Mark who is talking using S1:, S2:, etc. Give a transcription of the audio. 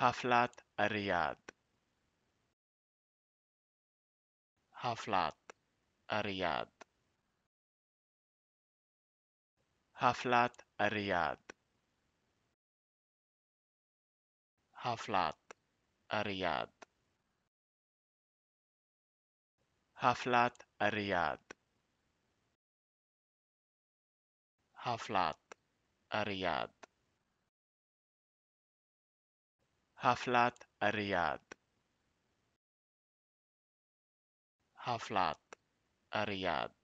S1: حفلات الرياض حفلات الرياض حفلات الرياض حفلات الرياض حفلات الرياض حفلات الرياض حفلات الرياض حفلات الرياض